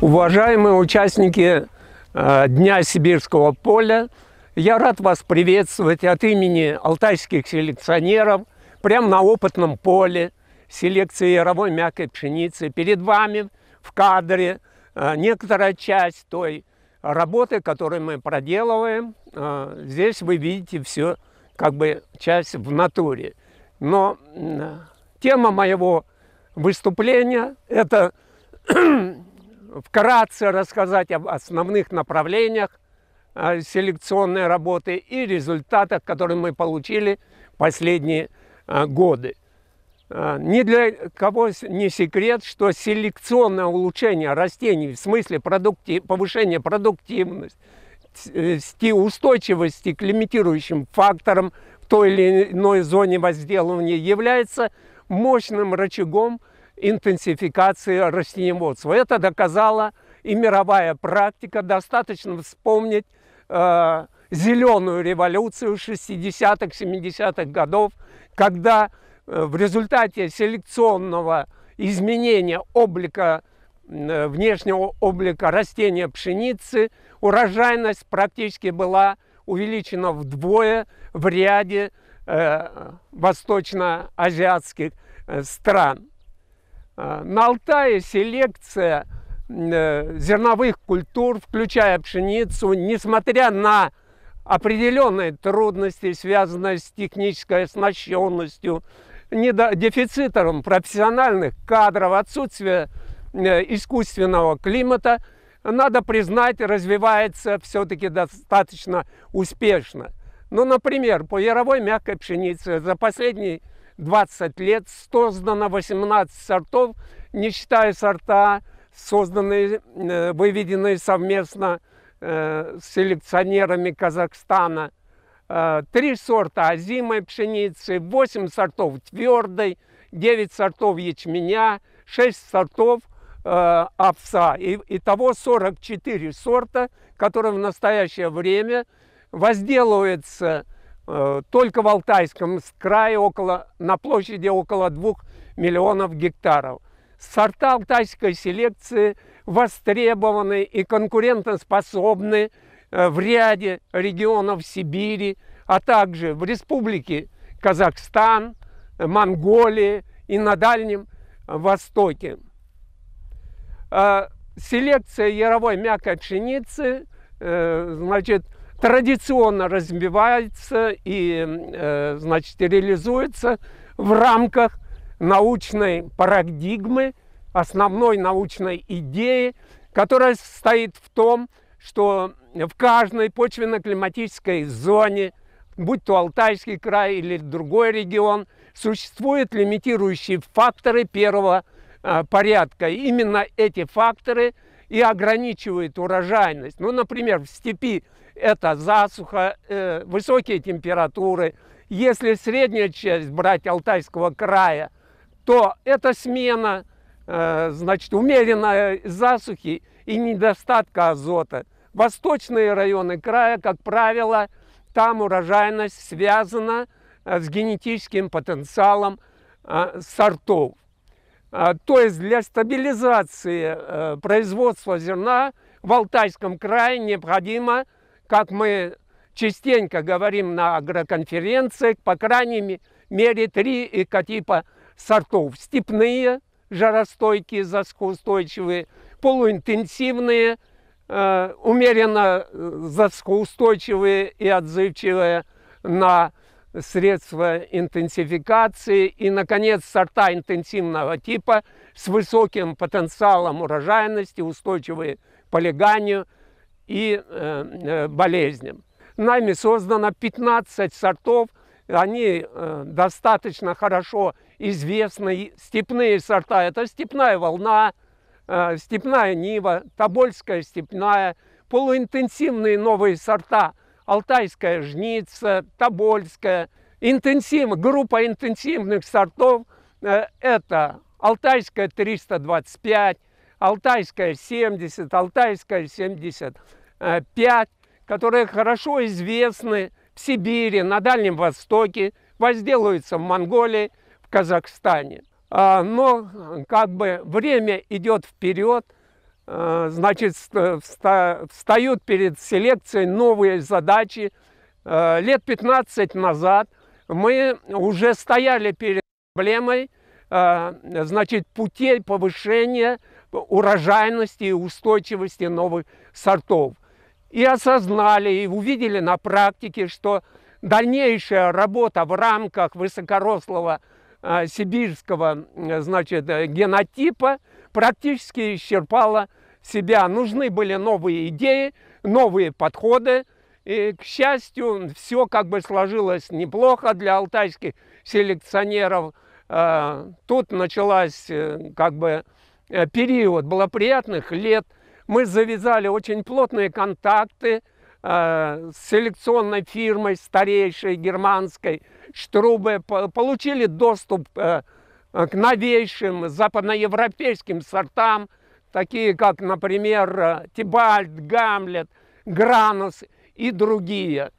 Уважаемые участники э, Дня Сибирского поля, я рад вас приветствовать от имени алтайских селекционеров прямо на опытном поле селекции яровой мягкой пшеницы. Перед вами в кадре э, некоторая часть той работы, которую мы проделываем. Э, здесь вы видите все, как бы часть в натуре. Но тема моего выступления – это вкратце рассказать об основных направлениях а, селекционной работы и результатах, которые мы получили последние а, годы. А, ни для кого не секрет, что селекционное улучшение растений в смысле продукти... повышения продуктивности, э, устойчивости к лимитирующим факторам в той или иной зоне возделывания является мощным рычагом интенсификации растениеводства. Это доказала и мировая практика. Достаточно вспомнить э, зеленую революцию 60-х, 70-х годов, когда э, в результате селекционного изменения облика э, внешнего облика растения пшеницы урожайность практически была увеличена вдвое в ряде э, восточноазиатских э, стран. А, на Алтае селекция э, зерновых культур, включая пшеницу, несмотря на определенные трудности, связанные с технической оснащенностью, недо... дефицитом профессиональных кадров, отсутствие э, искусственного климата, надо признать, развивается все-таки достаточно успешно. Ну, например, по яровой мягкой пшенице за последний 20 лет создано 18 сортов, не считая сорта, созданные, э, выведенные совместно э, с селекционерами Казахстана. Э, три сорта озимой пшеницы, 8 сортов твердой, 9 сортов ячменя, 6 сортов э, овса. И, итого 44 сорта, которые в настоящее время возделываются Э, только в Алтайском крае около, на площади около 2 миллионов гектаров. Сорта алтайской селекции востребованы и конкурентоспособны э, в ряде регионов Сибири, а также в республике Казахстан, э, Монголии и на Дальнем Востоке. Селекция яровой мягкой пшеницы значит, – традиционно разбивается и э, значит, реализуется в рамках научной парадигмы, основной научной идеи, которая состоит в том, что в каждой почвенно-климатической зоне, будь то Алтайский край или другой регион, существуют лимитирующие факторы первого а, порядка. Именно эти факторы – и ограничивает урожайность. Ну, например, в степи это засуха, э, высокие температуры. Если средняя часть брать Алтайского края, то это смена, э, значит, умеренной засухи и недостатка азота. Восточные районы края, как правило, там урожайность связана э, с генетическим потенциалом э, сортов. А, то есть для стабилизации э, производства зерна в Алтайском крае необходимо, как мы частенько говорим на агроконференциях, по крайней мере три экотипа сортов. Степные, жаростойкие, засухоустойчивые, полуинтенсивные, э, умеренно э, засухоустойчивые и отзывчивые на средства интенсификации и, наконец, сорта интенсивного типа с высоким потенциалом урожайности, устойчивые к полиганию и э, э болезням. Нами создано 15 сортов, они э, достаточно хорошо известны. Степные сорта – это степная волна, э, степная нива, тобольская степная, полуинтенсивные новые сорта – Алтайская жница, Тобольская. Интенсив, группа интенсивных сортов э, – это Алтайская 325, Алтайская 70, Алтайская 75, которые хорошо известны в Сибири, на Дальнем Востоке, возделываются в Монголии, в Казахстане. А, но как бы время идет вперед – Э, значит, встают перед селекцией новые задачи. Э, лет 15 назад мы уже стояли перед проблемой, э, значит, путей повышения урожайности и устойчивости новых сортов. И осознали, и увидели на практике, что дальнейшая работа в рамках высокорослого сибирского значит, генотипа практически исчерпала себя, нужны были новые идеи, новые подходы. И, к счастью, все как бы сложилось неплохо для алтайских селекционеров. А, тут началась э, как бы э, период благоприятных лет. Мы завязали очень плотные контакты э, с селекционной фирмой старейшей германской Штрубе, получили доступ к новейшим западноевропейским сортам – такие как, например, э, Тибальд, Гамлет, Гранос и другие.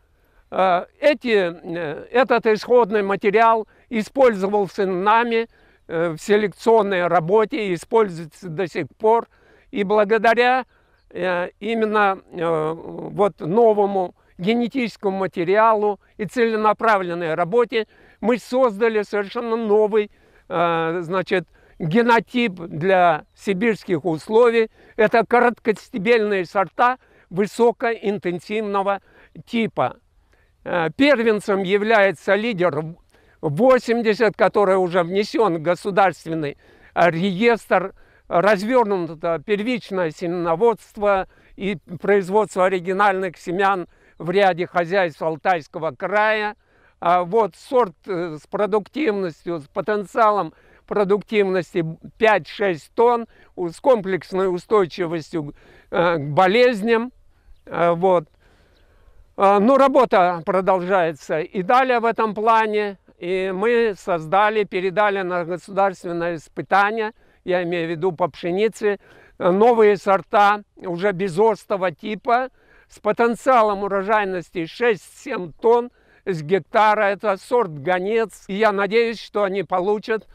Э, эти, э, этот исходный материал использовался нами в селекционной работе, используется до сих пор. И благодаря именно вот новому генетическому материалу и целенаправленной работе мы создали совершенно новый значит, генотип для сибирских условий. Это короткостебельные сорта высокоинтенсивного типа. Э, первенцем является лидер 80, который уже внесен в государственный реестр. Развернуто первичное семеноводство и производство оригинальных семян в ряде хозяйств Алтайского края. А вот сорт э, с продуктивностью, с потенциалом – продуктивности 5-6 тонн с комплексной устойчивостью э, к болезням. Э, вот. Э, Но ну, работа продолжается и далее в этом плане. И мы создали, передали на государственное испытание, я имею в виду по пшенице, новые сорта уже безостого типа с потенциалом урожайности 6-7 тонн с гектара. Это сорт гонец. И я надеюсь, что они получат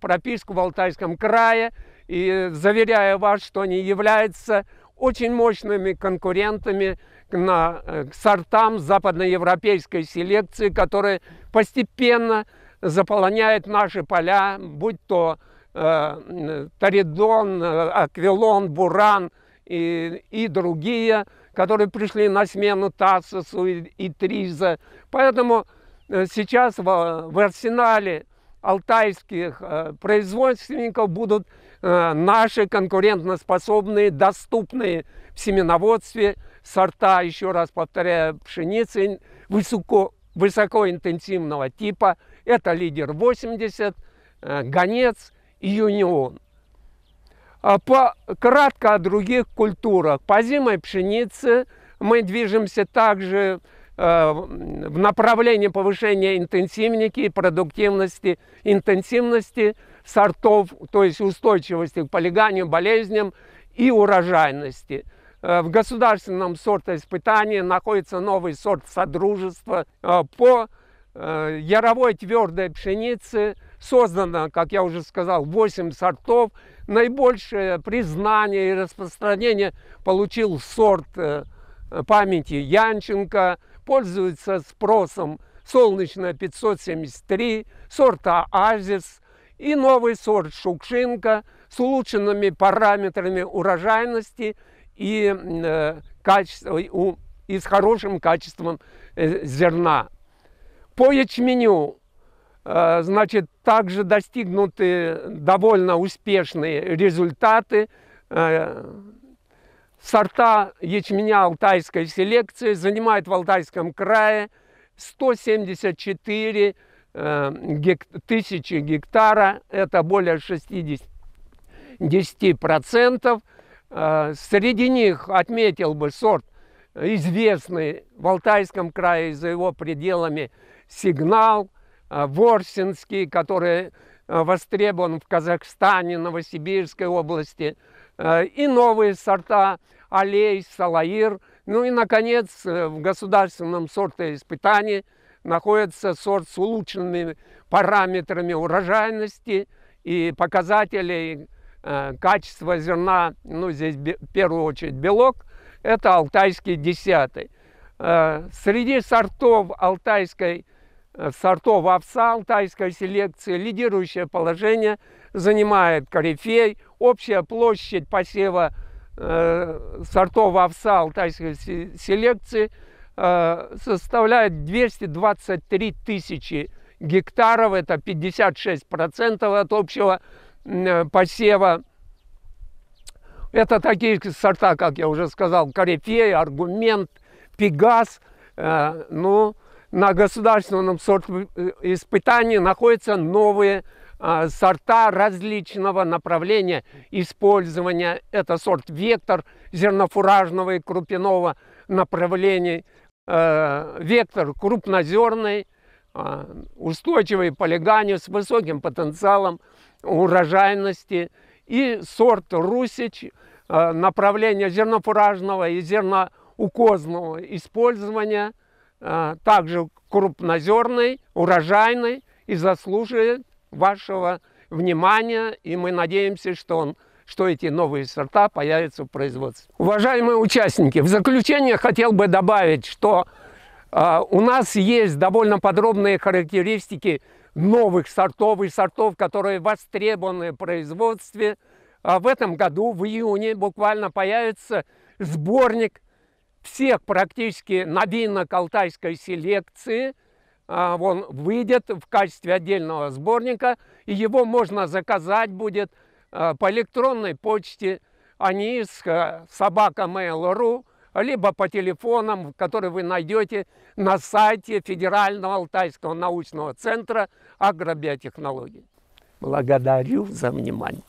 прописку в Алтайском крае. И заверяю вас, что они являются очень мощными конкурентами на, э, к сортам западноевропейской селекции, которые постепенно заполоняют наши поля, будь то э, Торидон, э, Аквилон, Буран и, и другие, которые пришли на смену Тасосу и, и Триза. Поэтому э, сейчас в, в арсенале алтайских э, производственников будут э, наши конкурентоспособные, доступные в семеноводстве сорта, еще раз повторяю, пшеницы высоко, высокоинтенсивного типа. Это лидер 80, э, гонец и юнион. А по, кратко о других культурах. По зимой пшенице мы движемся также Э, в направлении повышения интенсивники и продуктивности, интенсивности сортов, то есть устойчивости к полиганию, болезням и урожайности. Э, в государственном сортоиспытании находится новый сорт Содружества э, по яровой твердой пшенице, создано, как я уже сказал, 8 сортов. Наибольшее признание и распространение получил сорт памяти Янченко – пользуется спросом солнечная 573, сорта Азис и новый сорт Шукшинка с улучшенными параметрами урожайности и, э, качество, и с хорошим качеством э, зерна. По ячменю э, значит, также достигнуты довольно успешные результаты. Э, Сорта ячменя алтайской селекции занимает в Алтайском крае 174 э, тысячи гектара, это более 60 процентов. Э, среди них отметил бы сорт э, известный в Алтайском крае и за его пределами сигнал, Ворсинский, который Э, востребован в Казахстане, Новосибирской области, э, и новые сорта алей, салаир. Ну и, наконец, э, в государственном сортоиспытании находится сорт с улучшенными параметрами урожайности и показателей качества зерна, ну здесь в первую очередь белок, это алтайский десятый. Среди сортов алтайской Э, сортов овсал тайской селекции лидирующее положение занимает корифей. Общая площадь посева э, сортов овсал тайской селекции э, составляет 223 тысячи гектаров. Это 56% от общего э, посева. Это такие сорта, как я уже сказал, корифей, аргумент, пегас. Э, ну, на государственном э, испытании находятся новые а, сорта различного направления использования. Это сорт «Вектор» зернофуражного и крупяного направления, э, «Вектор» крупнозерный, а, устойчивый полиганию с высоким потенциалом урожайности и сорт «Русич» а, направления зернофуражного и зерноукозного использования – а, также крупнозерный, урожайный и заслуживает вашего внимания. И мы надеемся, что, он, что эти новые сорта появятся в производстве. Уважаемые участники, в заключение хотел бы добавить, что э, у нас есть довольно подробные характеристики новых сортов и сортов, которые востребованы в производстве. А в этом году, в июне, буквально появится сборник всех практически новинок алтайской селекции. А, он выйдет в качестве отдельного сборника, и его можно заказать будет а, по электронной почте аниск а, собака mail.ru, либо по телефонам, которые вы найдете на сайте Федерального Алтайского научного центра агробиотехнологий. Благодарю за внимание.